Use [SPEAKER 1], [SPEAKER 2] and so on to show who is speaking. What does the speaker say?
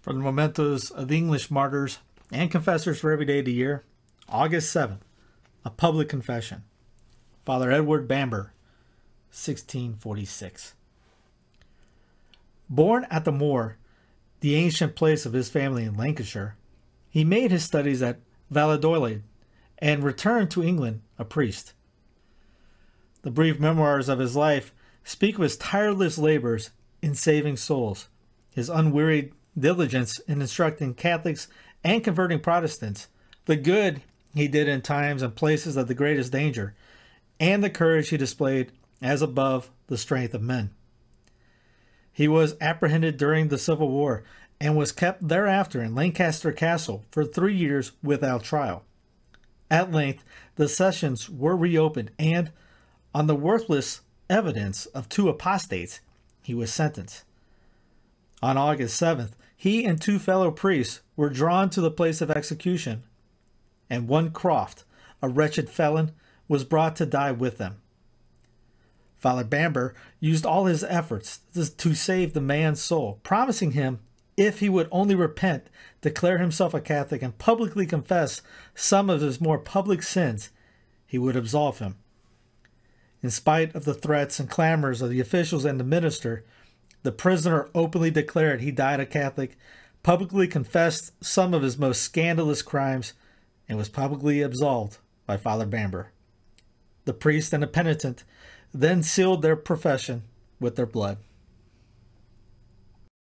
[SPEAKER 1] for the mementos of the English martyrs and confessors for every day of the year, August 7th, a public confession. Father Edward Bamber, 1646. Born at the Moor, the ancient place of his family in Lancashire, he made his studies at Valladolid and returned to England a priest. The brief memoirs of his life speak of his tireless labors in saving souls, his unwearied diligence in instructing Catholics and converting Protestants, the good he did in times and places of the greatest danger, and the courage he displayed as above the strength of men. He was apprehended during the Civil War and was kept thereafter in Lancaster Castle for three years without trial. At length, the sessions were reopened, and, on the worthless evidence of two apostates, he was sentenced. On August 7th, he and two fellow priests were drawn to the place of execution, and one Croft, a wretched felon, was brought to die with them. Father Bamber used all his efforts to save the man's soul, promising him, if he would only repent, declare himself a Catholic, and publicly confess some of his more public sins, he would absolve him. In spite of the threats and clamors of the officials and the minister, the prisoner openly declared he died a Catholic, publicly confessed some of his most scandalous crimes, and was publicly absolved by Father Bamber. The priest and the penitent then sealed their profession with their blood.